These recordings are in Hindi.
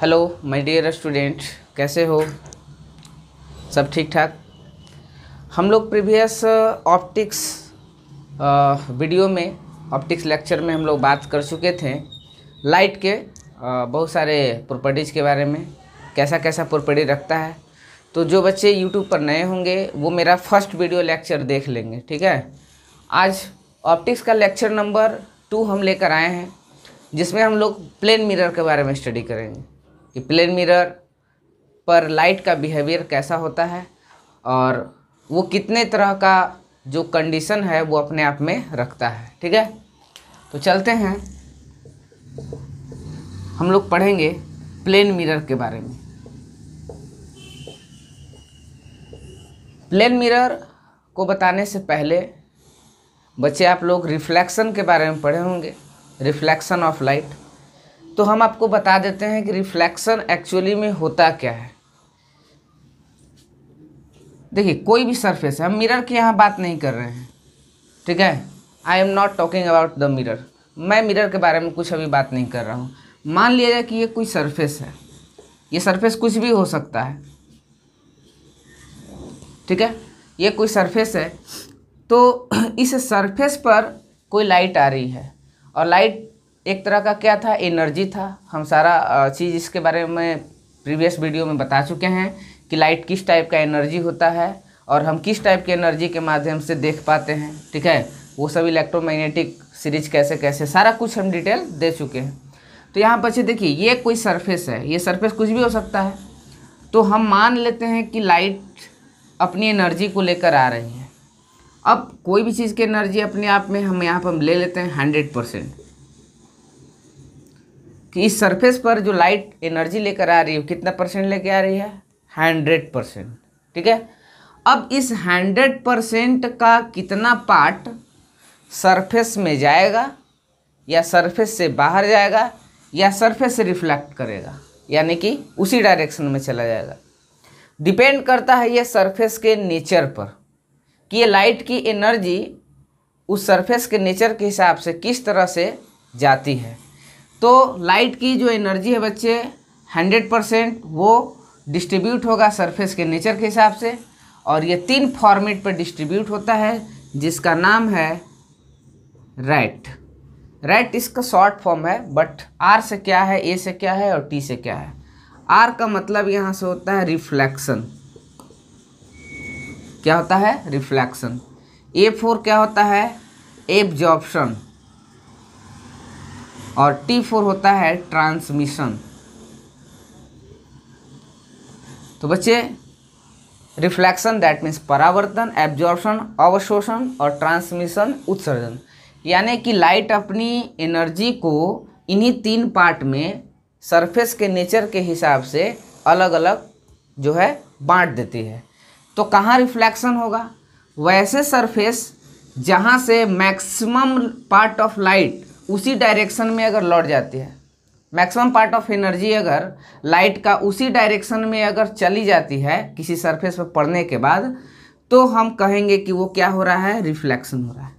हेलो माय डियर स्टूडेंट कैसे हो सब ठीक ठाक हम लोग प्रीवियस ऑप्टिक्स वीडियो में ऑप्टिक्स लेक्चर में हम लोग बात कर चुके थे लाइट के बहुत सारे प्रॉपर्टीज़ के बारे में कैसा कैसा प्रॉपर्टी रखता है तो जो बच्चे यूट्यूब पर नए होंगे वो मेरा फर्स्ट वीडियो लेक्चर देख लेंगे ठीक है आज ऑप्टिक्स का लेक्चर नंबर टू हम लेकर आए हैं जिसमें हम लोग प्लेन मिरर के बारे में स्टडी करेंगे कि प्लेन मिरर पर लाइट का बिहेवियर कैसा होता है और वो कितने तरह का जो कंडीशन है वो अपने आप में रखता है ठीक है तो चलते हैं हम लोग पढ़ेंगे प्लेन मिरर के बारे में प्लेन मिरर को बताने से पहले बच्चे आप लोग रिफ्लेक्शन के बारे में पढ़े होंगे रिफ्लेक्शन ऑफ लाइट तो हम आपको बता देते हैं कि रिफ्लेक्शन एक्चुअली में होता क्या है देखिए कोई भी सरफेस है हम मिरर की यहाँ बात नहीं कर रहे हैं ठीक है I am not talking about the mirror मैं मिरर के बारे में कुछ अभी बात नहीं कर रहा हूँ मान लिया जाए कि ये कोई सरफेस है ये सरफेस कुछ भी हो सकता है ठीक है ये कोई सरफेस है तो इस सरफेस पर कोई लाइट आ रही है और लाइट एक तरह का क्या था एनर्जी था हम सारा चीज़ इसके बारे में प्रीवियस वीडियो में बता चुके हैं कि लाइट किस टाइप का एनर्जी होता है और हम किस टाइप के एनर्जी के माध्यम से देख पाते हैं ठीक है वो सब इलेक्ट्रोमैग्नेटिक सीरीज कैसे कैसे सारा कुछ हम डिटेल दे चुके हैं तो यहाँ पर देखिए ये कोई सरफेस है ये सरफेस कुछ भी हो सकता है तो हम मान लेते हैं कि लाइट अपनी एनर्जी को लेकर आ रही है अब कोई भी चीज़ की एनर्जी अपने आप में हम यहाँ पर ले लेते हैं हंड्रेड परसेंट कि इस सरफेस पर जो लाइट एनर्जी लेकर आ रही है कितना परसेंट लेकर आ रही है हंड्रेड परसेंट ठीक है अब इस हंड्रेड परसेंट का कितना पार्ट सरफेस में जाएगा या सरफेस से बाहर जाएगा या सरफेस से रिफ्लेक्ट करेगा यानी कि उसी डायरेक्शन में चला जाएगा डिपेंड करता है ये सरफेस के नेचर पर कि ये लाइट की एनर्जी उस सरफेस के नेचर के हिसाब से किस तरह से जाती है तो लाइट की जो एनर्जी है बच्चे हंड्रेड परसेंट वो डिस्ट्रीब्यूट होगा सरफेस के नेचर के हिसाब से और ये तीन फॉर्मेट पर डिस्ट्रीब्यूट होता है जिसका नाम है रेट रेट इसका शॉर्ट फॉर्म है बट आर से क्या है ए से क्या है और टी से क्या है आर का मतलब यहाँ से होता है रिफ्लेक्शन क्या होता है रिफ्लेक्शन ए फोर क्या होता है एब्जॉर्प्शन और टी फोर होता है ट्रांसमिशन तो बच्चे रिफ्लेक्शन दैट मीन्स परावर्तन एब्जॉर्प्शन अवशोषण और ट्रांसमिशन उत्सर्जन यानी कि लाइट अपनी एनर्जी को इन्हीं तीन पार्ट में सरफेस के नेचर के हिसाब से अलग अलग जो है बांट देती है तो कहाँ रिफ्लेक्शन होगा वैसे सरफेस जहाँ से मैक्सिमम पार्ट ऑफ लाइट उसी डायरेक्शन में अगर लौट जाती है मैक्सिमम पार्ट ऑफ एनर्जी अगर लाइट का उसी डायरेक्शन में अगर चली जाती है किसी सरफेस पर पड़ने के बाद तो हम कहेंगे कि वो क्या हो रहा है रिफ्लेक्शन हो रहा है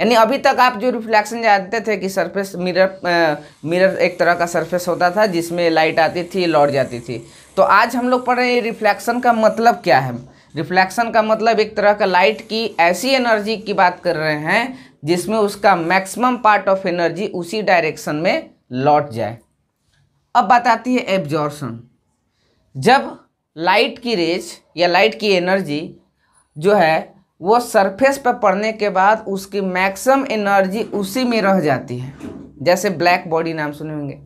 यानी अभी तक आप जो रिफ्लेक्शन जानते थे कि सरफेस मिरर मिरर एक तरह का सरफेस होता था जिसमें लाइट आती थी लौट जाती थी तो आज हम लोग पढ़ रहे हैं रिफ्लेक्शन का मतलब क्या है रिफ्लेक्शन का मतलब एक तरह का लाइट की ऐसी एनर्जी की बात कर रहे हैं जिसमें उसका मैक्सिमम पार्ट ऑफ एनर्जी उसी डायरेक्शन में लौट जाए अब बताती है एब्जॉर्शन जब लाइट की रेज या लाइट की एनर्जी जो है वो सरफेस पर पड़ने के बाद उसकी मैक्सिमम एनर्जी उसी में रह जाती है जैसे ब्लैक बॉडी नाम सुने होंगे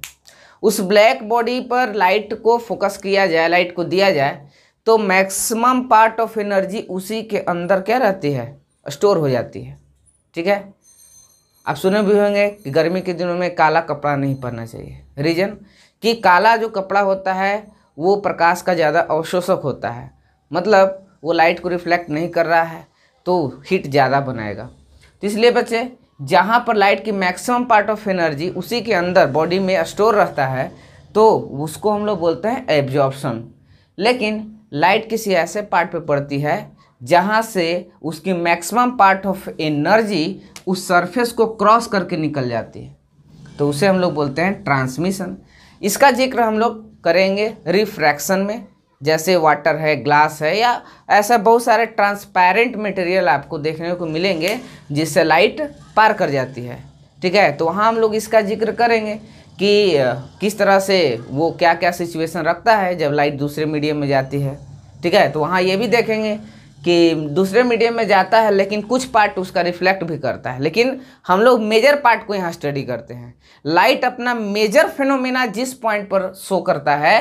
उस ब्लैक बॉडी पर लाइट को फोकस किया जाए लाइट को दिया जाए तो मैक्सिमम पार्ट ऑफ एनर्जी उसी के अंदर क्या रहती है स्टोर हो जाती है ठीक है आप सुने भी होंगे कि गर्मी के दिनों में काला कपड़ा नहीं पहनना चाहिए रीजन कि काला जो कपड़ा होता है वो प्रकाश का ज़्यादा अवशोषक होता है मतलब वो लाइट को रिफ्लेक्ट नहीं कर रहा है तो हीट ज़्यादा बनाएगा तो इसलिए बच्चे जहाँ पर लाइट की मैक्सिमम पार्ट ऑफ एनर्जी उसी के अंदर बॉडी में स्टोर रहता है तो उसको हम लोग बोलते हैं एब्जॉर्प्शन लेकिन लाइट किसी ऐसे पार्ट पे पड़ती है जहाँ से उसकी मैक्सिमम पार्ट ऑफ एनर्जी उस सरफेस को क्रॉस करके निकल जाती है तो उसे हम लोग बोलते हैं ट्रांसमिशन इसका जिक्र हम लोग करेंगे रिफ्रैक्शन में जैसे वाटर है ग्लास है या ऐसा बहुत सारे ट्रांसपेरेंट मटेरियल आपको देखने को मिलेंगे जिससे लाइट पार कर जाती है ठीक है तो वहाँ हम लोग इसका जिक्र करेंगे कि किस तरह से वो क्या क्या सिचुएशन रखता है जब लाइट दूसरे मीडियम में जाती है ठीक है तो वहाँ ये भी देखेंगे कि दूसरे मीडियम में जाता है लेकिन कुछ पार्ट उसका रिफ्लेक्ट भी करता है लेकिन हम लोग मेजर पार्ट को यहाँ स्टडी करते हैं लाइट अपना मेजर फेनोमिना जिस पॉइंट पर शो करता है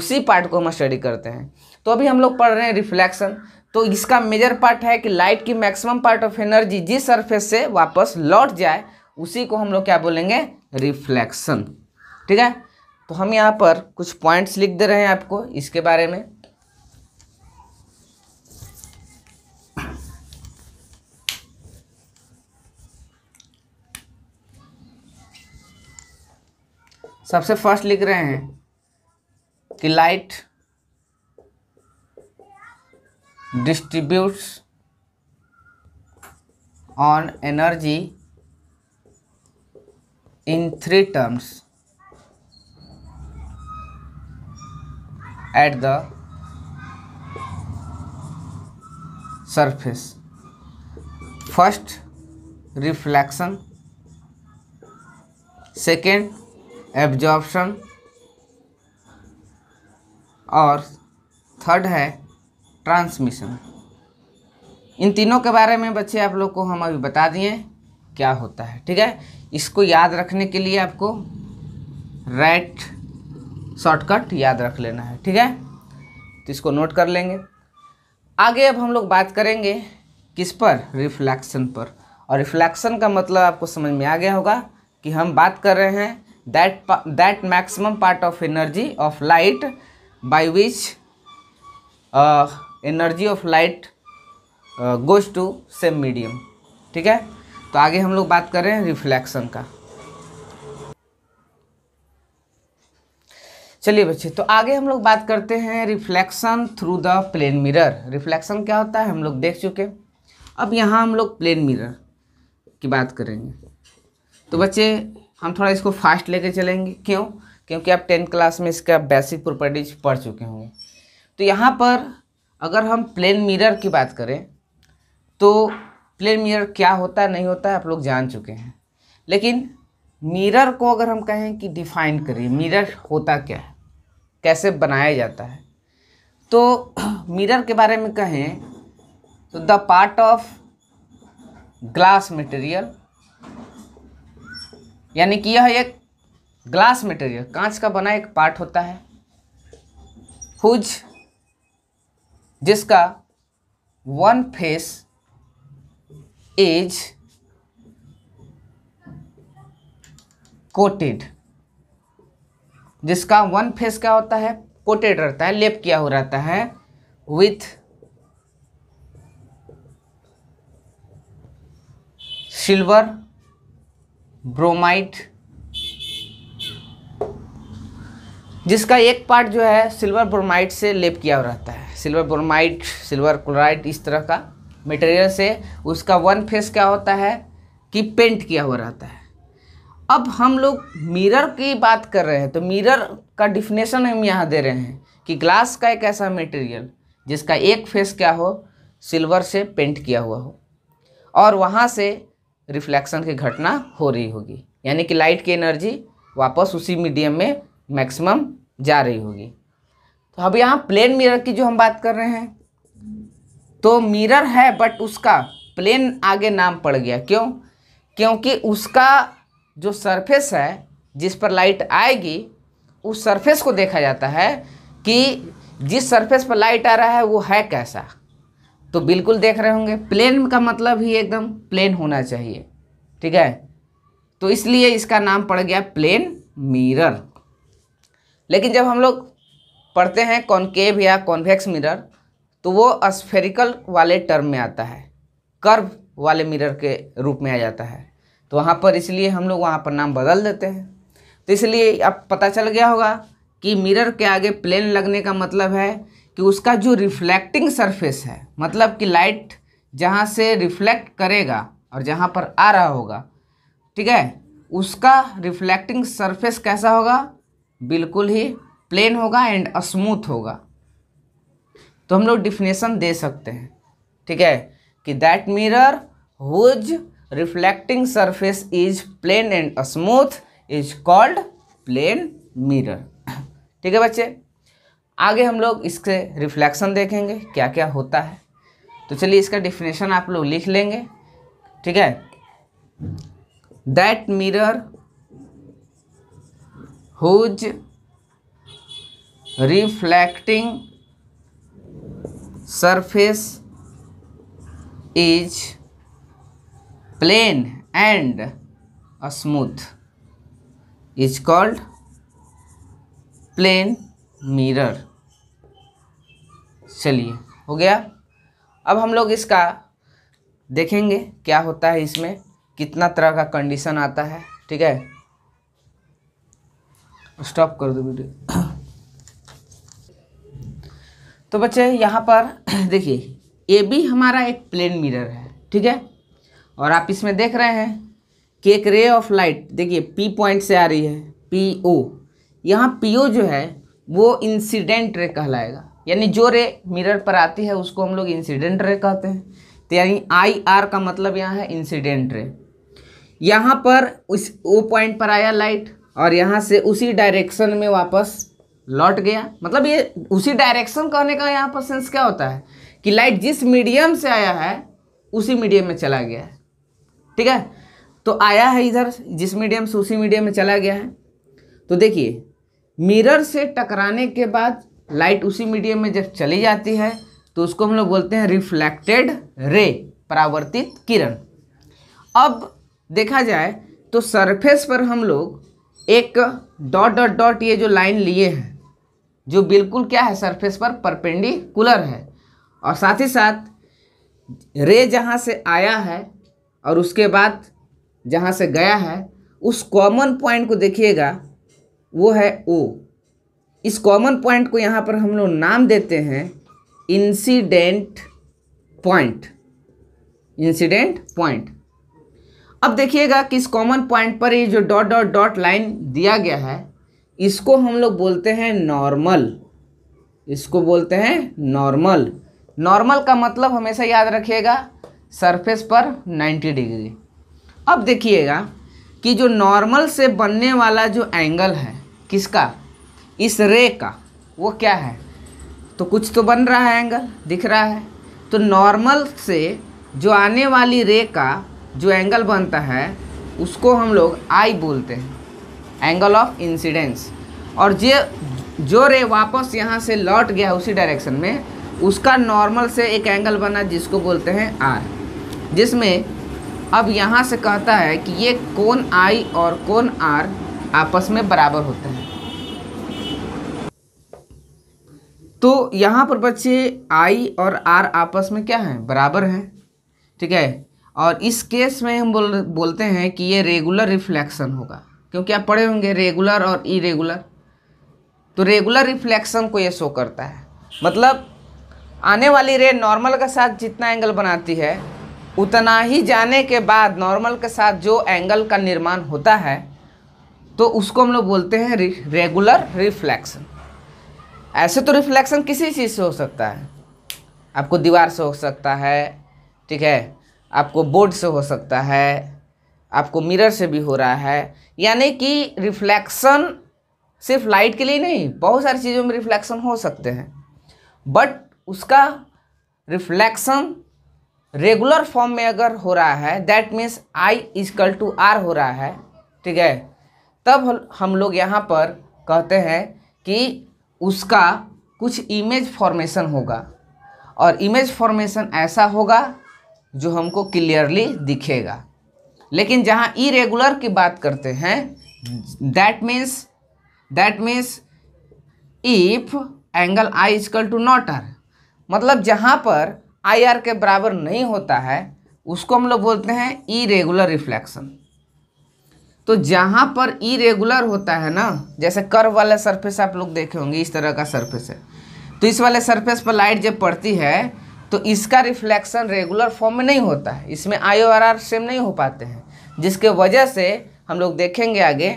उसी पार्ट को हम स्टडी करते हैं तो अभी हम लोग पढ़ रहे हैं रिफ्लेक्शन तो इसका मेजर पार्ट है कि लाइट की मैक्सिमम पार्ट ऑफ एनर्जी जिस सरफेस से वापस लौट जाए उसी को हम लोग क्या बोलेंगे रिफ्लेक्शन ठीक है तो हम यहाँ पर कुछ पॉइंट्स लिख दे रहे हैं आपको इसके बारे में सबसे फर्स्ट लिख रहे हैं कि light distributes on energy in three terms at the surface first reflection second absorption और थर्ड है ट्रांसमिशन इन तीनों के बारे में बच्चे आप लोग को हम अभी बता दिए क्या होता है ठीक है इसको याद रखने के लिए आपको राइट शॉर्टकट याद रख लेना है ठीक है तो इसको नोट कर लेंगे आगे अब हम लोग बात करेंगे किस पर रिफ्लैक्शन पर और रिफ्लैक्शन का मतलब आपको समझ में आ गया होगा कि हम बात कर रहे हैं that, that maximum part of energy of light by which uh, energy of light uh, goes to same medium ठीक है तो आगे हम लोग बात कर रहे हैं रिफ्लेक्शन का चलिए बच्चे तो आगे हम लोग बात करते हैं reflection through the plane mirror reflection क्या होता है हम लोग देख चुके अब यहाँ हम लोग प्लेन मिरर की बात करेंगे तो बच्चे हम थोड़ा इसको फास्ट लेके चलेंगे क्यों क्योंकि आप टेंथ क्लास में इसका बेसिक प्रॉपर्टीज पढ़ चुके होंगे तो यहाँ पर अगर हम प्लेन मिरर की बात करें तो प्लेन मिरर क्या होता है नहीं होता है आप लोग जान चुके हैं लेकिन मिरर को अगर हम कहें कि डिफाइन करिए मिरर होता क्या है कैसे बनाया जाता है तो मिरर के बारे में कहें तो the part of glass material यानी कि यह एक ग्लास मटेरियल कांच का बना एक पार्ट होता है हुज जिसका वन फेस इज कोटेड जिसका वन फेस क्या होता है कोटेड रहता है लेप किया हो रहता है विथ सिल्वर ब्रोमाइट जिसका एक पार्ट जो है सिल्वर ब्रोमाइड से लेप किया हुआ रहता है सिल्वर ब्रोमाइड सिल्वर क्लोराइड इस तरह का मटेरियल से उसका वन फेस क्या होता है कि पेंट किया हुआ रहता है अब हम लोग मिरर की बात कर रहे हैं तो मिरर का डिफिनेशन हम यहाँ दे रहे हैं कि ग्लास का एक ऐसा मटेरियल जिसका एक फेस क्या हो सिल्वर से पेंट किया हुआ हो और वहाँ से रिफ्लेक्शन की घटना हो रही होगी यानी कि लाइट की एनर्जी वापस उसी मीडियम में मैक्सिमम जा रही होगी तो अब यहाँ प्लेन मिरर की जो हम बात कर रहे हैं तो मिरर है बट उसका प्लेन आगे नाम पड़ गया क्यों क्योंकि उसका जो सरफेस है जिस पर लाइट आएगी उस सरफेस को देखा जाता है कि जिस सरफेस पर लाइट आ रहा है वो है कैसा तो बिल्कुल देख रहे होंगे प्लेन का मतलब ही एकदम प्लेन होना चाहिए ठीक है तो इसलिए इसका नाम पड़ गया प्लेन मिरर लेकिन जब हम लोग पढ़ते हैं कॉन्केव या कॉन्वेक्स मिरर तो वो स्फेरिकल वाले टर्म में आता है कर्व वाले मिरर के रूप में आ जाता है तो वहाँ पर इसलिए हम लोग वहाँ पर नाम बदल देते हैं तो इसलिए अब पता चल गया होगा कि मिरर के आगे प्लेन लगने का मतलब है कि उसका जो रिफ्लेक्टिंग सरफेस है मतलब कि लाइट जहाँ से रिफ्लेक्ट करेगा और जहाँ पर आ रहा होगा ठीक है उसका रिफ्लेक्टिंग सरफेस कैसा होगा बिल्कुल ही प्लेन होगा एंड स्मूथ होगा तो हम लोग डिफिनेशन दे सकते हैं ठीक है कि that mirror whose reflecting surface is plane and smooth is called plane mirror ठीक है बच्चे आगे हम लोग इसके रिफ्लेक्शन देखेंगे क्या क्या होता है तो चलिए इसका डिफिनेशन आप लोग लिख लेंगे ठीक है that mirror whose reflecting surface is plane and smooth is called plane mirror चलिए हो गया अब हम लोग इसका देखेंगे क्या होता है इसमें कितना तरह का कंडीशन आता है ठीक है स्टॉप कर दो वीडियो तो बच्चे यहाँ पर देखिए ए बी हमारा एक प्लेन मिरर है ठीक है और आप इसमें देख रहे हैं कि एक रे ऑफ लाइट देखिए पी पॉइंट से आ रही है पी ओ यहाँ पी ओ जो है वो इंसिडेंट रे कहलाएगा यानी जो रे मिरर पर आती है उसको हम लोग इंसिडेंट रे कहते हैं तो यानी आई आर का मतलब यहाँ है इंसिडेंट रे यहाँ पर उस ओ पॉइंट पर आया लाइट और यहाँ से उसी डायरेक्शन में वापस लौट गया मतलब ये उसी डायरेक्शन कहने का यहाँ पर सेंस क्या होता है कि लाइट जिस मीडियम से आया है उसी मीडियम में चला गया है ठीक है तो आया है इधर जिस मीडियम से उसी मीडियम में चला गया है तो देखिए मिरर से टकराने के बाद लाइट उसी मीडियम में जब चली जाती है तो उसको हम लोग बोलते हैं रिफ्लेक्टेड रे परावर्तित किरण अब देखा जाए तो सरफेस पर हम लोग एक डॉट डॉट डॉट ये जो लाइन लिए हैं जो बिल्कुल क्या है सरफेस पर परपेंडिकुलर है और साथ ही साथ रे जहाँ से आया है और उसके बाद जहाँ से गया है उस कॉमन पॉइंट को देखिएगा वो है ओ इस कॉमन पॉइंट को यहाँ पर हम लोग नाम देते हैं इंसिडेंट पॉइंट इंसिडेंट पॉइंट अब देखिएगा कि इस कॉमन पॉइंट पर ये जो डॉट डॉट डॉट लाइन दिया गया है इसको हम लोग बोलते हैं नॉर्मल इसको बोलते हैं नॉर्मल नॉर्मल का मतलब हमेशा याद रखिएगा सरफेस पर 90 डिग्री अब देखिएगा कि जो नॉर्मल से बनने वाला जो एंगल है किसका इस रे का वो क्या है तो कुछ तो बन रहा है एंगल दिख रहा है तो नॉर्मल से जो आने वाली रे का जो एंगल बनता है उसको हम लोग आई बोलते हैं एंगल ऑफ इंसिडेंस और जे जो रे वापस यहाँ से लौट गया उसी डायरेक्शन में उसका नॉर्मल से एक एंगल बना जिसको बोलते हैं आर जिसमें अब यहाँ से कहता है कि ये कौन आई और कौन आर आपस में बराबर होते हैं तो यहाँ पर बच्चे आई और आर आपस में क्या हैं बराबर हैं ठीक है और इस केस में हम बोल बोलते हैं कि ये रेगुलर रिफ्लेक्शन होगा क्योंकि आप पढ़े होंगे रेगुलर और इरेगुलर तो रेगुलर रिफ्लेक्शन को ये शो करता है मतलब आने वाली रे नॉर्मल के साथ जितना एंगल बनाती है उतना ही जाने के बाद नॉर्मल के साथ जो एंगल का निर्माण होता है तो उसको हम लोग बोलते हैं रेगुलर रिफ्लेक्शन ऐसे तो रिफ्लेक्शन किसी चीज़ से हो सकता है आपको दीवार से हो सकता है ठीक है आपको बोर्ड से हो सकता है आपको मिरर से भी हो रहा है यानी कि रिफ्लेक्शन सिर्फ लाइट के लिए नहीं बहुत सारी चीज़ों में रिफ्लेक्शन हो सकते हैं बट उसका रिफ्लेक्शन रेगुलर फॉर्म में अगर हो रहा है that means I is equal to R हो रहा है ठीक है तब हम लोग यहाँ पर कहते हैं कि उसका कुछ इमेज फॉर्मेशन होगा और इमेज फॉर्मेशन ऐसा होगा जो हमको क्लियरली दिखेगा लेकिन जहाँ इरेगुलर की बात करते हैं that means that means if angle I is equal to not R मतलब जहाँ पर आई आर के बराबर नहीं होता है उसको हम लोग बोलते हैं इरेगुलर रिफ्लेक्शन तो जहाँ पर इरेगुलर होता है ना जैसे कर्व वाला सरफेस आप लोग देखे होंगे इस तरह का सरफेस है तो इस वाले सरफेस पर लाइट जब पड़ती है तो इसका रिफ्लेक्शन रेगुलर फॉर्म में नहीं होता है इसमें आई ओ आर आर सेम नहीं हो पाते हैं जिसके वजह से हम लोग देखेंगे आगे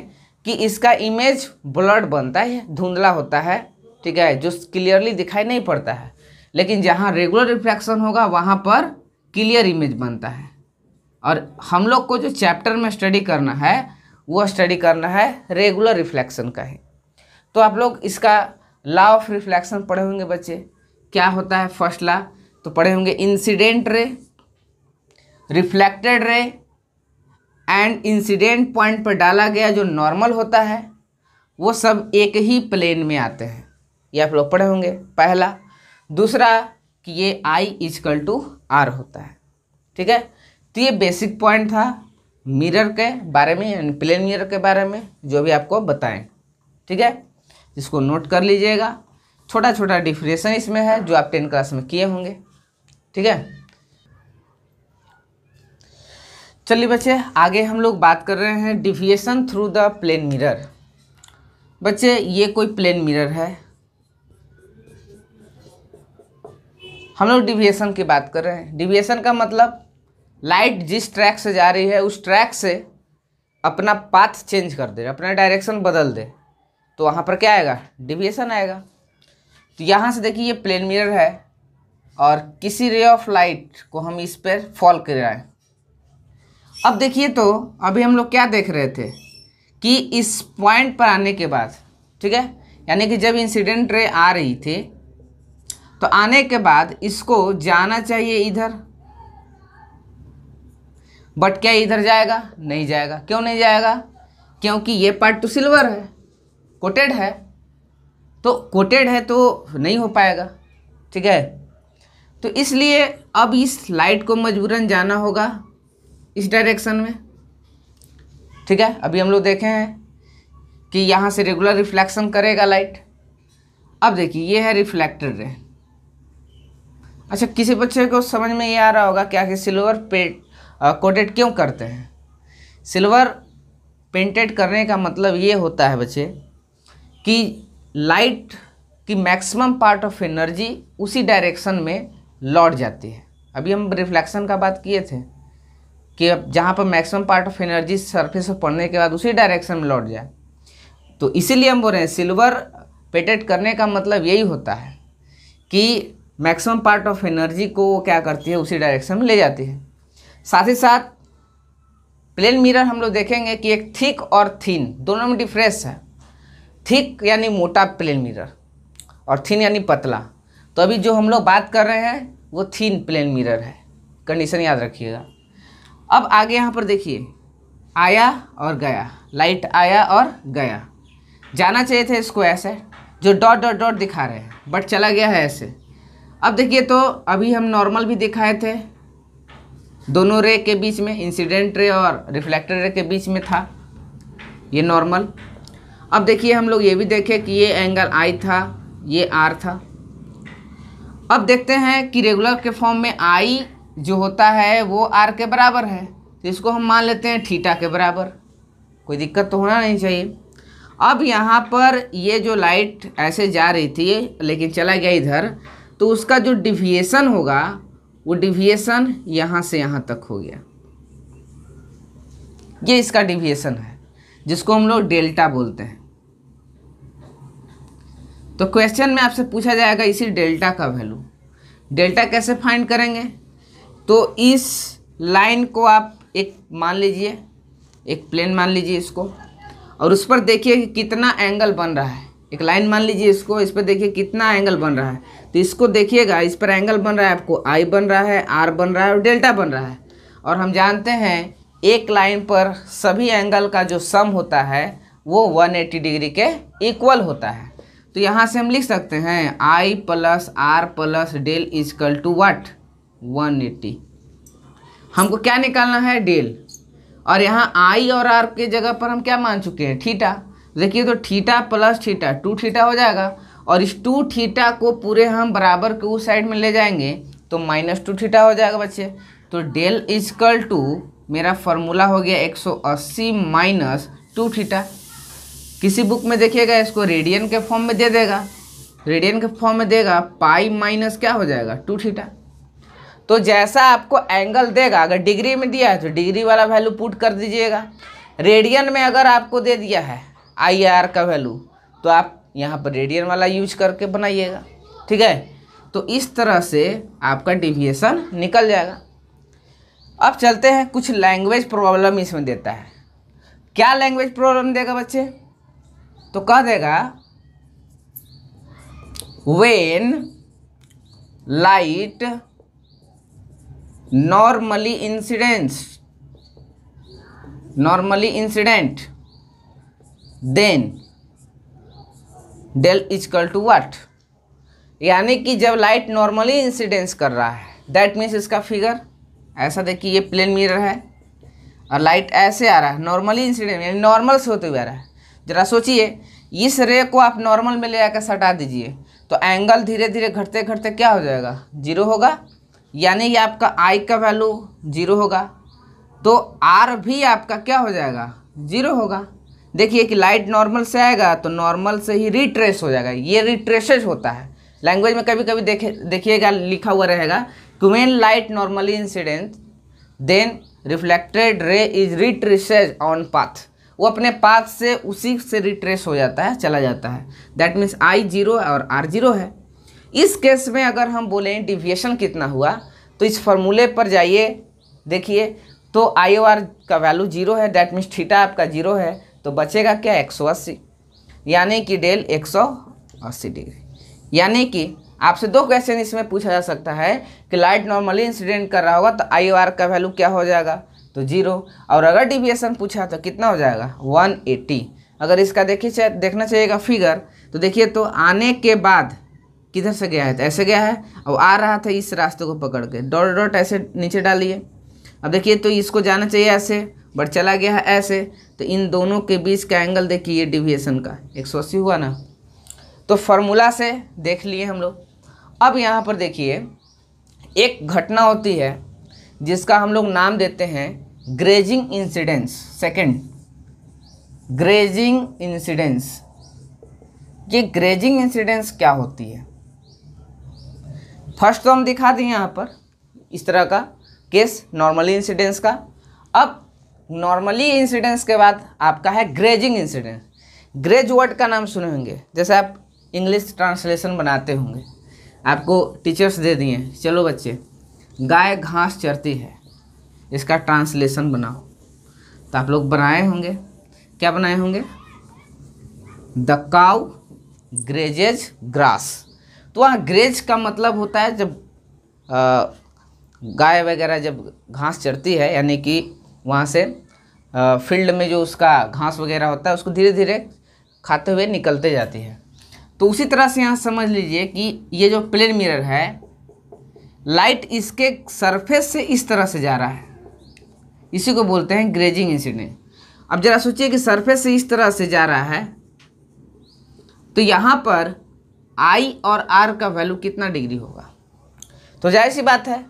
कि इसका इमेज ब्लड बनता है धुंधला होता है ठीक है जो क्लियरली दिखाई नहीं पड़ता है लेकिन जहाँ रेगुलर रिफ्लेक्शन होगा वहाँ पर क्लियर इमेज बनता है और हम लोग को जो चैप्टर में स्टडी करना है वो स्टडी करना है रेगुलर रिफ्लेक्शन का ही तो आप लोग इसका लॉ ऑफ रिफ्लेक्शन पढ़े होंगे बच्चे क्या होता है फर्स्ट लॉ तो पढ़े होंगे incident ray reflected ray and incident point पर डाला गया जो नॉर्मल होता है वो सब एक ही प्लेन में आते हैं ये आप लोग पढ़े होंगे पहला दूसरा कि ये आई इजकल टू आर होता है ठीक है तो ये बेसिक पॉइंट था मिरर के बारे में यानी प्लेन मिरर के बारे में जो भी आपको बताएं ठीक है इसको नोट कर लीजिएगा छोटा छोटा डिफ्रेशन इसमें है जो आप टेन क्लास में किए होंगे ठीक है चलिए बच्चे आगे हम लोग बात कर रहे हैं deviation through the plane mirror बच्चे ये कोई प्लेन मिरर है हम लोग डिविएशन की बात कर रहे हैं डिविएशन का मतलब लाइट जिस ट्रैक से जा रही है उस ट्रैक से अपना पाथ चेंज कर दे अपना डायरेक्शन बदल दे तो वहाँ पर क्या आएगा डिविएशन आएगा तो यहाँ से देखिए ये प्लेन मिरर है और किसी रे ऑफ लाइट को हम इस पर फॉल कर हैं अब देखिए तो अभी हम लोग क्या देख रहे थे कि इस पॉइंट पर आने के बाद ठीक है यानी कि जब इंसिडेंट रे आ रही थी तो आने के बाद इसको जाना चाहिए इधर बट क्या इधर जाएगा नहीं जाएगा क्यों नहीं जाएगा क्योंकि ये पार्ट तो सिल्वर है कोटेड है तो कोटेड है तो नहीं हो पाएगा ठीक है तो इसलिए अब इस लाइट को मजबूरन जाना होगा इस डायरेक्शन में ठीक है अभी हम लोग देखे हैं कि यहाँ से रेगुलर रिफ्लेक्शन करेगा लाइट अब देखिए ये है रिफ्लेक्टर रे अच्छा किसी बच्चे को समझ में ये आ रहा होगा क्या कि सिल्वर पेट कोटेड क्यों करते हैं सिल्वर पेंटेड करने का मतलब ये होता है बच्चे कि लाइट की मैक्सिमम पार्ट ऑफ एनर्जी उसी डायरेक्शन में लौट जाती है अभी हम रिफ्लेक्शन का बात किए थे कि अब जहाँ पर maximum part of energy surface पर पड़ने के बाद उसी डायरेक्शन में लौट जाए तो इसीलिए हम बोल रहे हैं सिल्वर पेटेड करने का मतलब यही होता है कि मैक्सिमम पार्ट ऑफ एनर्जी को क्या करती है उसी डायरेक्शन में ले जाती है साथ ही साथ प्लेन मिरर हम लोग देखेंगे कि एक थिक और थीन दोनों में डिफरेंस है थिक यानी मोटा प्लेन मिरर और थीन यानी पतला तो अभी जो हम लोग बात कर रहे हैं वो थीन प्लेन मिरर है कंडीशन याद रखिएगा अब आगे यहाँ पर देखिए आया और गया लाइट आया और गया जाना चाहिए था इसको ऐसे जो डॉट डॉट डॉट दिखा रहे हैं बट चला गया है ऐसे अब देखिए तो अभी हम नॉर्मल भी दिखाए थे दोनों रे के बीच में इंसिडेंट रे और रिफ्लेक्टेड रे के बीच में था ये नॉर्मल अब देखिए हम लोग ये भी देखें कि ये एंगल आई था ये आर था अब देखते हैं कि रेगुलर के फॉर्म में आई जो होता है वो आर के बराबर है तो इसको हम मान लेते हैं ठीटा के बराबर कोई दिक्कत तो होना नहीं चाहिए अब यहाँ पर ये जो लाइट ऐसे जा रही थी लेकिन चला गया इधर तो उसका जो डिविएशन होगा वो डिविएशन यहाँ से यहाँ तक हो गया ये इसका डिविएशन है जिसको हम लोग डेल्टा बोलते हैं तो क्वेश्चन में आपसे पूछा जाएगा इसी डेल्टा का वैल्यू डेल्टा कैसे फाइंड करेंगे तो इस लाइन को आप एक मान लीजिए एक प्लेन मान लीजिए इसको और उस पर देखिए कि कितना एंगल बन रहा है एक लाइन मान लीजिए इसको इस पर देखिए कितना एंगल बन रहा है तो इसको देखिएगा इस पर एंगल बन रहा है आपको आई बन रहा है आर बन रहा है और डेल्टा बन रहा है और हम जानते हैं एक लाइन पर सभी एंगल का जो सम होता है वो 180 डिग्री के इक्वल होता है तो यहाँ से हम लिख सकते हैं I plus R plus del is equal to what one eighty हमको क्या निकालना है डेल और यहाँ आई और आर के जगह पर हम क्या मान चुके हैं ठीटा देखिए तो theta plus theta two theta हो जाएगा और इस टू थीटा को पूरे हम बराबर के उस साइड में ले जाएंगे तो माइनस टू थीटा हो जाएगा बच्चे तो डेल इजकल टू मेरा फॉर्मूला हो गया 180 माइनस टू थीटा किसी बुक में देखिएगा इसको रेडियन के फॉर्म में दे देगा रेडियन के फॉर्म में देगा पाई माइनस क्या हो जाएगा टू थीटा तो जैसा आपको एंगल देगा अगर डिग्री में दिया है तो डिग्री वाला वैल्यू पुट कर दीजिएगा रेडियन में अगर आपको दे दिया है आई आर का वैल्यू तो आप यहाँ पर रेडियन वाला यूज करके बनाइएगा ठीक है तो इस तरह से आपका डिविएशन निकल जाएगा अब चलते हैं कुछ लैंग्वेज प्रॉब्लम इसमें देता है क्या लैंग्वेज प्रॉब्लम देगा बच्चे तो कह देगा when light normally incidence normally incident then del is equal to what यानी कि जब लाइट नॉर्मली इंसिडेंस कर रहा है दैट मीन्स इसका फिगर ऐसा देखिए ये प्लेन मिरर है और लाइट ऐसे आ रहा है नॉर्मली इंसिडेंट यानी नॉर्मल से होते हुए आ रहा है जरा सोचिए इस रे को आप नॉर्मल में ले आकर सटा दीजिए तो एंगल धीरे धीरे घटते घटते क्या हो जाएगा जीरो होगा यानी कि आपका आई का वैल्यू जीरो होगा तो आर भी आपका क्या हो जाएगा जीरो होगा देखिए कि लाइट नॉर्मल से आएगा तो नॉर्मल से ही रिट्रेस हो जाएगा ये रिट्रेसेज होता है लैंग्वेज में कभी कभी देखे देखिएगा लिखा हुआ रहेगा when light normally incident then reflected ray is retraces on path वो अपने पाथ से उसी से रिट्रेस हो जाता है चला जाता है दैट मीन्स आई जीरो और आर जीरो है इस केस में अगर हम बोलें डिविएशन कितना हुआ तो इस फॉर्मूले पर जाइए देखिए तो I or R value zero है दैट मीन्स थीटा आपका जीरो है तो बचेगा क्या एक सौ अस्सी यानी कि डेल एक सौ अस्सी डिग्री यानी कि आपसे दो क्वेश्चन इसमें पूछा जा सकता है कि लाइट नॉर्मली इंसिडेंट कर रहा होगा तो आई आर का वैल्यू क्या हो जाएगा तो जीरो और अगर डिविएशन पूछा तो कितना हो जाएगा वन एटी अगर इसका देखिए देखना चाहिएगा फिगर तो देखिए तो आने के बाद किधर से गया है तो ऐसे गया है और आ रहा था इस रास्ते को पकड़ के डॉट डॉट ऐसे नीचे डालिए अब देखिए तो इसको जाना चाहिए ऐसे बट चला गया है ऐसे तो इन दोनों के बीच का एंगल देखिए ये डिविएशन का एक सौ अस्सी हुआ ना तो फॉर्मूला से देख लिए हम लोग अब यहाँ पर देखिए एक घटना होती है जिसका हम लोग नाम देते हैं grazing incidence second grazing incidence ये ग्रेजिंग इंसिडेंस क्या होती है फर्स्ट तो हम दिखा दिए यहाँ पर इस तरह का केस नॉर्मली इंसिडेंस का अब नॉर्मली इंसिडेंस के बाद आपका है ग्रेजिंग इंसिडेंस ग्रेज वर्ड का नाम सुने होंगे जैसे आप इंग्लिश ट्रांसलेशन बनाते होंगे आपको टीचर्स दे दिए चलो बच्चे गाय घास चरती है इसका ट्रांसलेशन बनाओ तो आप लोग बनाए होंगे क्या बनाए होंगे द काउ ग्रेजेज ग्रास तो वहाँ ग्रेज का मतलब होता है जब गाय वगैरह जब घास चरती है यानी कि वहाँ से फील्ड में जो उसका घास वगैरह होता है उसको धीरे धीरे खाते हुए निकलते जाती है तो उसी तरह से यहाँ समझ लीजिए कि ये जो प्लेन मिरर है लाइट इसके सरफेस से इस तरह से जा रहा है इसी को बोलते हैं ग्रेजिंग इंसिडेंट अब ज़रा सोचिए कि सरफेस से इस तरह से जा रहा है तो यहाँ पर आई और आर का वैल्यू कितना डिग्री होगा तो जाहिर सी बात है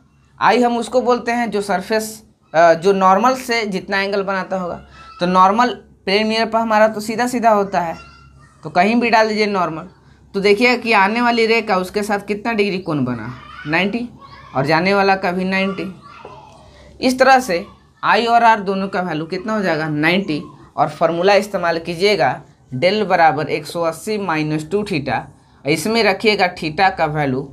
आई हम उसको बोलते हैं जो सरफेस जो नॉर्मल से जितना एंगल बनाता होगा तो नॉर्मल प्लेन मिरर पर हमारा तो सीधा सीधा होता है तो कहीं भी डाल दीजिए नॉर्मल तो देखिए कि आने वाली रे का उसके साथ कितना डिग्री कौन बना 90 और जाने वाला का भी 90 इस तरह से आई और आर दोनों का वैल्यू कितना हो जाएगा 90 और फार्मूला इस्तेमाल कीजिएगा डेल बराबर 180 माइनस टू थीटा इसमें रखिएगा थीटा का वैल्यू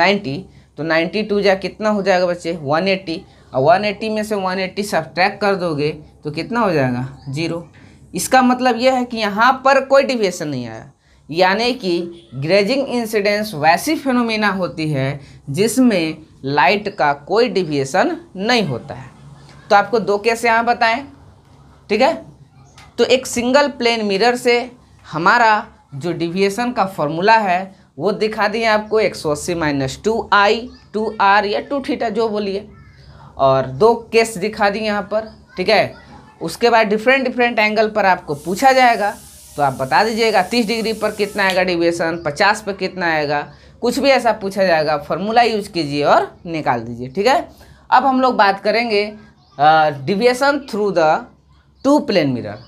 90 तो 92 टू जा कितना हो जाएगा बच्चे 180 वन एट्टी में से वन एट्टी ट्रैक कर दोगे तो कितना हो जाएगा जीरो इसका मतलब यह है कि यहाँ पर कोई डिविएशन नहीं आया यानी कि ग्रेजिंग इंसिडेंस वैसी फिनोमिना होती है जिसमें लाइट का कोई डिविएशन नहीं होता है तो आपको दो केस यहाँ बताएं ठीक है तो एक सिंगल प्लेन मिरर से हमारा जो डिविएशन का फॉर्मूला है वो दिखा दिए आपको एक सौ अस्सी minus two I two R या टू थीटा जो बोलिए और दो केस दिखा दी यहाँ पर ठीक है उसके बाद डिफरेंट डिफरेंट एंगल पर आपको पूछा जाएगा तो आप बता दीजिएगा तीस डिग्री पर कितना आएगा डिविएशन पचास पर कितना आएगा कुछ भी ऐसा पूछा जाएगा फॉर्मूला यूज कीजिए और निकाल दीजिए ठीक है अब हम लोग बात करेंगे deviation through the two plane mirror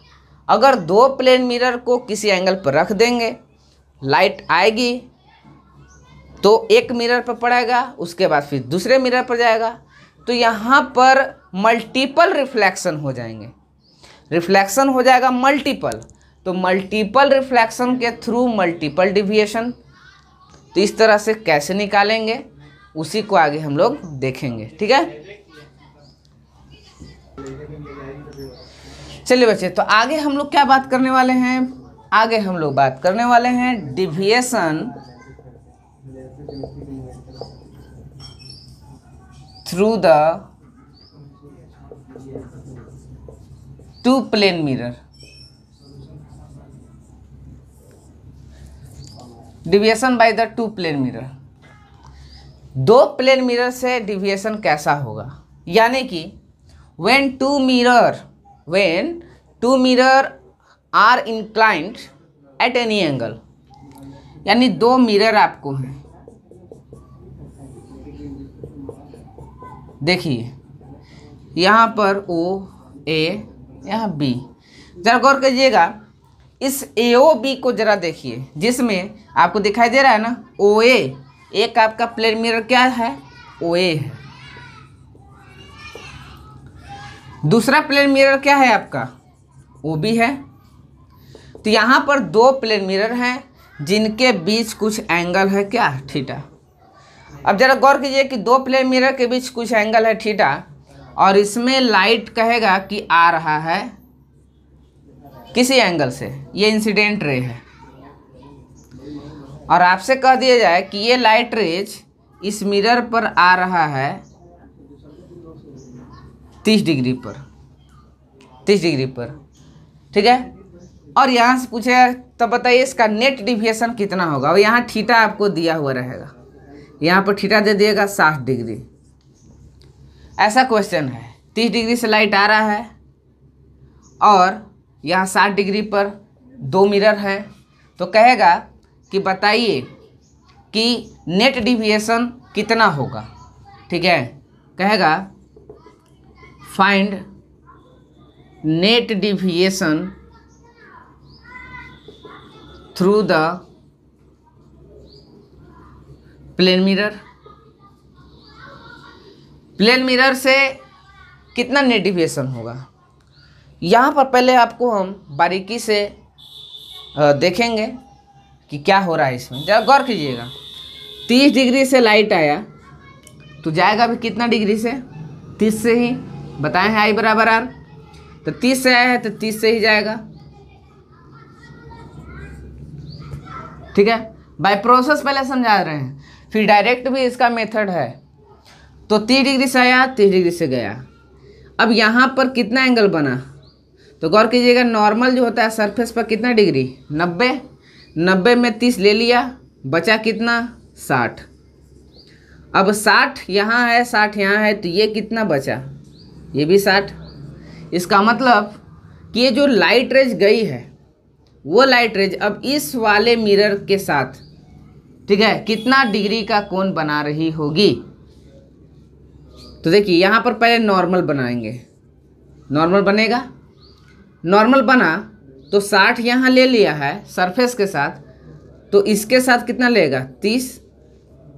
अगर दो प्लेन मिरर को किसी एंगल पर रख देंगे लाइट आएगी तो एक मिरर पर पड़ेगा उसके बाद फिर दूसरे मिरर पर जाएगा तो यहाँ पर मल्टीपल रिफ्लेक्शन हो जाएंगे रिफ्लेक्शन हो जाएगा मल्टीपल तो मल्टीपल रिफ्लेक्शन के थ्रू मल्टीपल डिविएशन तो इस तरह से कैसे निकालेंगे उसी को आगे हम लोग देखेंगे ठीक है चलिए बच्चे तो आगे हम लोग क्या बात करने वाले हैं आगे हम लोग बात करने वाले हैं deviation through the two plane mirror deviation by the two plane mirror दो प्लेन मिरर से डिविएशन कैसा होगा यानी कि when two mirror when two mirror are inclined at any angle यानी दो मिरर आपको हैं देखिए यहाँ पर ओ ए यहाँ बी जरा गौर करिएगा इस ए ओ बी को जरा देखिए जिसमें आपको दिखाई दे रहा है ना ओ ए एक आपका प्लेन मिरर क्या है ओ ए है दूसरा प्लेन मिरर क्या है आपका ओ बी है तो यहाँ पर दो प्लेन मिरर हैं जिनके बीच कुछ एंगल है क्या थीटा अब जरा गौर कीजिए कि दो प्लेन मिरर के बीच कुछ एंगल है ठीटा और इसमें लाइट कहेगा कि आ रहा है किसी एंगल से ये इंसिडेंट रे है और आपसे कह दिया जाए कि ये लाइट रेज इस मिरर पर आ रहा है तीस डिग्री पर तीस डिग्री पर ठीक है और यहाँ से पूछे तो बताइए इसका नेट डिविएशन कितना होगा और यहाँ ठीटा आपको दिया हुआ रहेगा यहाँ पर ठीठा दे दिएगा साठ डिग्री ऐसा क्वेश्चन है तीस डिग्री से लाइट आ रहा है और यहाँ साठ डिग्री पर दो मिरर है तो कहेगा कि बताइए कि नेट डिविएशन कितना होगा ठीक है कहेगा find net deviation through the plane mirror plane mirror से कितना नेटिवेशन होगा यहाँ पर पहले आपको हम बारीकी से देखेंगे कि क्या हो रहा है इसमें जरा गौर कीजिएगा तीस डिग्री से लाइट आया तो जाएगा भी कितना डिग्री से तीस से ही बताए हैं आई बराबर आर तो तीस से आया है तो तीस से ही जाएगा ठीक है बाय प्रोसेस पहले समझा रहे हैं फिर डायरेक्ट भी इसका मेथड है तो तीस डिग्री से आया तीस डिग्री से गया अब यहाँ पर कितना एंगल बना तो गौर कीजिएगा नॉर्मल जो होता है सरफेस पर कितना डिग्री नब्बे नब्बे में तीस ले लिया बचा कितना साठ अब साठ यहाँ है साठ यहाँ है तो ये कितना बचा ये भी साठ इसका मतलब कि ये जो लाइट रेज गई है वो लाइट रेज अब इस वाले मिरर के साथ ठीक है कितना डिग्री का कोण बना रही होगी तो देखिए यहाँ पर पहले नॉर्मल बनाएंगे नॉर्मल बनेगा नॉर्मल बना तो 60 यहाँ ले लिया है सरफेस के साथ तो इसके साथ कितना लेगा 30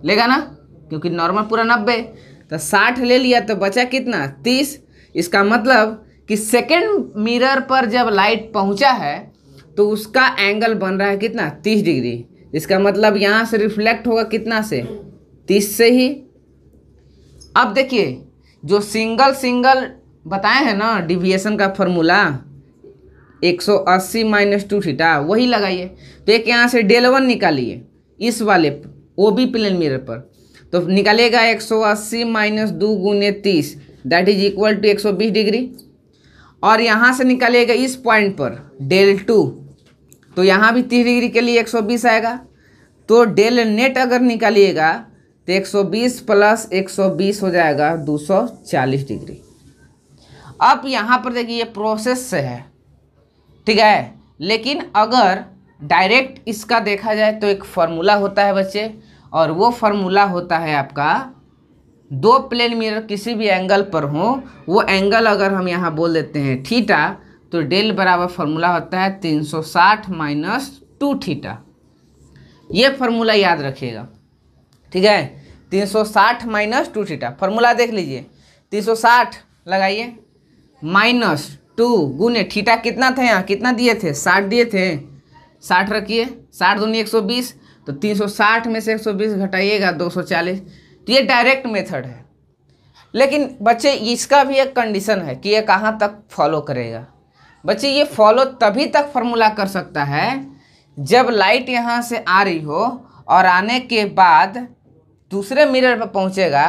लेगा ना क्योंकि नॉर्मल पूरा नब्बे तो 60 ले लिया तो बचा कितना 30 इसका मतलब कि सेकेंड मिरर पर जब लाइट पहुँचा है तो उसका एंगल बन रहा है कितना 30 डिग्री इसका मतलब यहाँ से रिफ्लेक्ट होगा कितना से तीस से ही अब देखिए जो सिंगल सिंगल बताए हैं ना डिविएशन का फॉर्मूला 180 माइनस टू थीटा वही लगाइए तो एक यहाँ से डेल वन निकालिए इस वाले ओ बी प्लेन मिरर पर तो निकालेगा 180 माइनस दो गुने तीस दैट इज इक्वल टू एक डिग्री और यहाँ से निकालिएगा इस पॉइंट पर डेल टू तो यहाँ भी तीस डिग्री के लिए 120 आएगा तो डेल नेट अगर निकालिएगा तो 120 प्लस 120 हो जाएगा 240 डिग्री अब यहाँ पर देखिए ये प्रोसेस से है ठीक है लेकिन अगर डायरेक्ट इसका देखा जाए तो एक फार्मूला होता है बच्चे और वो फार्मूला होता है आपका दो प्लेन मिरर किसी भी एंगल पर हो वो एंगल अगर हम यहाँ बोल देते हैं ठीटा तो डेल बराबर फार्मूला होता है 360 माइनस टू ठीटा ये फार्मूला याद रखिएगा ठीक है 360 सौ साठ माइनस टू थीटा फार्मूला देख लीजिए 360 लगाइए माइनस टू गुने थीटा कितना था यहाँ कितना दिए थे साठ दिए थे साठ रखिए साठ दूनी एक सौ बीस तो तीन सौ साठ में से एक सौ बीस घटाइएगा दो सौ चालीस तो ये डायरेक्ट मेथड है लेकिन बच्चे इसका भी एक कंडीशन है कि ये कहाँ तक फॉलो करेगा बच्चे ये फॉलो तभी तक फार्मूला कर सकता है जब लाइट यहाँ से आ रही हो और आने के बाद दूसरे मिरर पर पहुँचेगा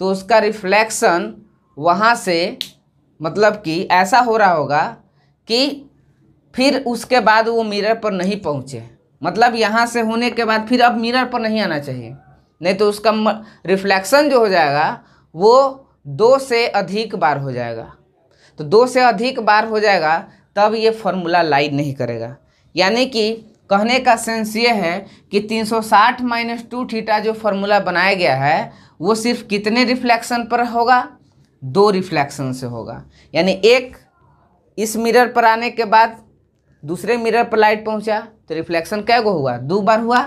तो उसका रिफ्लेक्शन वहाँ से मतलब कि ऐसा हो रहा होगा कि फिर उसके बाद वो मिरर पर नहीं पहुँचे मतलब यहाँ से होने के बाद फिर अब मिरर पर नहीं आना चाहिए नहीं तो उसका रिफ्लेक्शन जो हो जाएगा वो दो से अधिक बार हो जाएगा तो दो से अधिक बार हो जाएगा तब ये फॉर्मूला लाइट नहीं करेगा यानी कि कहने का सेंस ये है कि 360 माइनस टू थीटा जो फॉर्मूला बनाया गया है वो सिर्फ कितने रिफ्लेक्शन पर होगा दो रिफ्लेक्शन से होगा यानी एक इस मिरर पर आने के बाद दूसरे मिरर पर लाइट पहुंचा तो रिफ्लेक्शन कैगो गो हुआ दो बार हुआ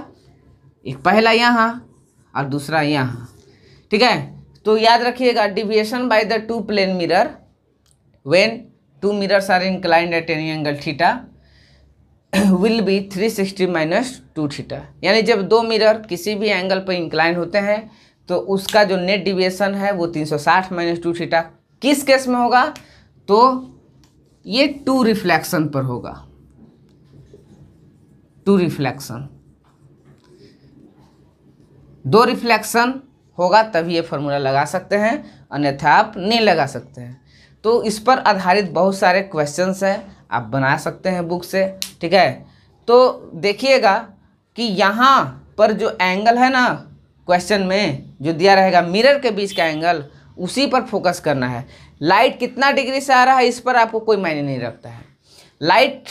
एक पहला यहाँ और दूसरा यहाँ ठीक है तो याद रखिएगा deviation by the two plane mirror when two mirrors are inclined at any angle theta will be 360 sixty minus two theta यानी जब दो मिरर किसी भी एंगल पर इंक्लाइन होते हैं तो उसका जो नेट डिविएशन है वो 360 सौ साठ माइनस टू थीटा किस केस में होगा तो ये टू रिफ्लेक्शन पर होगा टू रिफ्लेक्शन दो रिफ्लेक्शन होगा तभी ये फॉर्मूला लगा सकते हैं अन्यथा आप नहीं लगा सकते हैं तो इस पर आधारित बहुत सारे क्वेश्चंस हैं आप बना सकते हैं बुक से ठीक है तो देखिएगा कि यहाँ पर जो एंगल है ना क्वेश्चन में जो दिया रहेगा मिरर के बीच का एंगल उसी पर फोकस करना है लाइट कितना डिग्री से आ रहा है इस पर आपको कोई मायने नहीं रखता है लाइट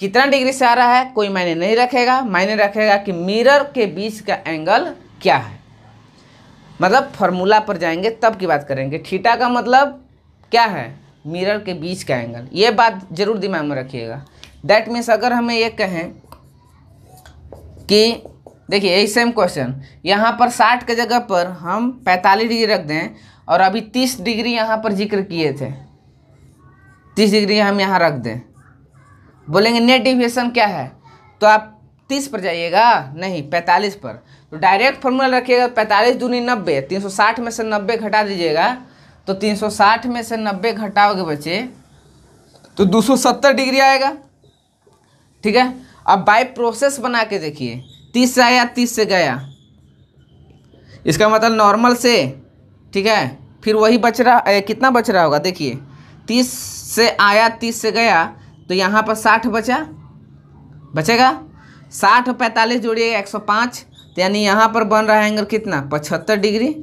कितना डिग्री से आ रहा है कोई मायने नहीं रखेगा मायने रखेगा कि मिरर के बीच का एंगल क्या है मतलब फॉर्मूला पर जाएंगे तब की बात करेंगे थीटा का मतलब क्या है मिरर के बीच का एंगल ये बात ज़रूर दिमाग में रखिएगा दैट मीन्स अगर हमें ये कहें कि देखिए यही सेम क्वेश्चन यहाँ पर साठ के जगह पर हम पैंतालीस डिग्री रख दें और अभी तीस डिग्री यहाँ पर जिक्र किए थे तीस डिग्री हम यहाँ रख दें बोलेंगे नेट डिविएशन क्या है तो आप तीस पर जाइएगा नहीं पैंतालीस पर तो डायरेक्ट फॉर्मूला रखिएगा पैंतालीस दूनी नब्बे तीन सौ साठ में से नब्बे घटा दीजिएगा तो 360 में से 90 घटाओगे बच्चे तो 270 डिग्री आएगा ठीक है अब बाय प्रोसेस बना के देखिए 30 से आया 30 से गया इसका मतलब नॉर्मल से ठीक है फिर वही बच रहा ए, कितना बच रहा होगा देखिए 30 से आया 30 से गया तो यहाँ पर 60 बचा बचेगा 60 पैंतालीस जोड़िएगा 105 तो यानी यहाँ पर बन रहा है एंगल कितना 75 डिग्री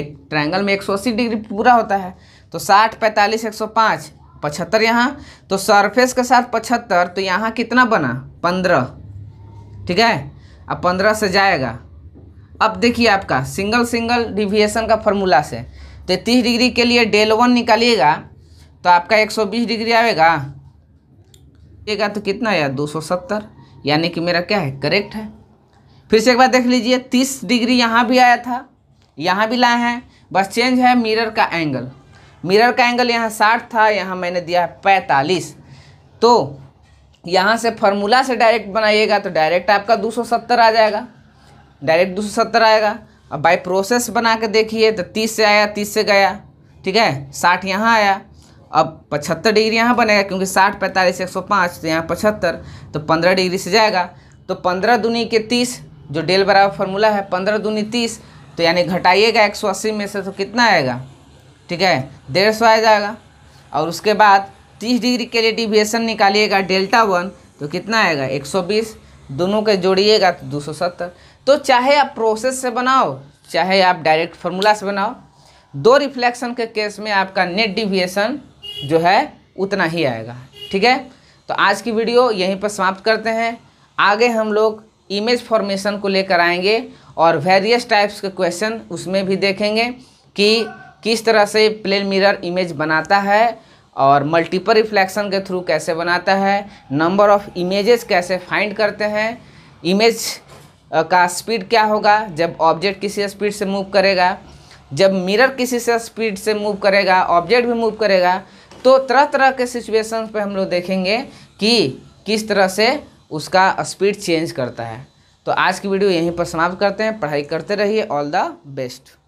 एक ट्रायंगल में 180 डिग्री पूरा होता है तो 60 45 105 पचहत्तर यहाँ तो सरफेस के साथ पचहत्तर तो यहाँ कितना बना पंद्रह ठीक है अब पंद्रह से जाएगा अब देखिए आपका सिंगल सिंगल डिविएशन का फॉर्मूला से तो तीस डिग्री के लिए डेल वन निकालिएगा तो आपका एक सौ बीस डिग्री आएगा आएगा तो कितना आया दो सौ सत्तर यानी कि मेरा क्या है करेक्ट है फिर से एक बार देख लीजिए तीस डिग्री यहाँ भी आया था यहाँ भी लाए हैं बस चेंज है मिरर का एंगल मिरर का एंगल यहाँ साठ था यहाँ मैंने दिया है पैंतालीस तो यहाँ से फार्मूला से डायरेक्ट बनाइएगा तो डायरेक्ट आपका 270 आ जाएगा डायरेक्ट 270 आएगा अब बाय प्रोसेस बना के देखिए तो 30 से आया 30 से गया ठीक है 60 यहाँ आया अब 75 डिग्री यहाँ बनेगा क्योंकि 60 पैंतालीस एक सौ पाँच तो यहाँ पचहत्तर तो पंद्रह डिग्री से जाएगा तो पंद्रह दूनी के तीस जो डेल बराबर फार्मूला है पंद्रह दूनी तीस तो यानी घटाइएगा एक सौ अस्सी में से तो कितना आएगा ठीक है डेढ़ सौ आ जाएगा और उसके बाद तीस डिग्री के लिए डिविएशन निकालिएगा डेल्टा वन तो कितना आएगा एक सौ बीस दोनों के जोड़िएगा तो दो सौ सत्तर तो चाहे आप प्रोसेस से बनाओ चाहे आप डायरेक्ट फार्मूला से बनाओ दो रिफ्लेक्शन के केस में आपका नेट डिविएशन जो है उतना ही आएगा ठीक है तो आज की वीडियो यहीं पर समाप्त करते हैं आगे हम लोग इमेज फॉर्मेशन को लेकर आएंगे और वेरियस टाइप्स के क्वेश्चन उसमें भी देखेंगे कि किस तरह से प्लेन मिरर इमेज बनाता है और मल्टीपल रिफ्लेक्शन के थ्रू कैसे बनाता है नंबर ऑफ इमेजेस कैसे फाइंड करते हैं इमेज का स्पीड क्या होगा जब ऑब्जेक्ट किसी स्पीड से मूव करेगा जब मिरर किसी से स्पीड से मूव करेगा ऑब्जेक्ट भी मूव करेगा तो तरह तरह के सिचुएशन पे हम लोग देखेंगे कि किस तरह से उसका स्पीड चेंज करता है तो आज की वीडियो यहीं पर समाप्त करते हैं पढ़ाई करते रहिए ऑल द बेस्ट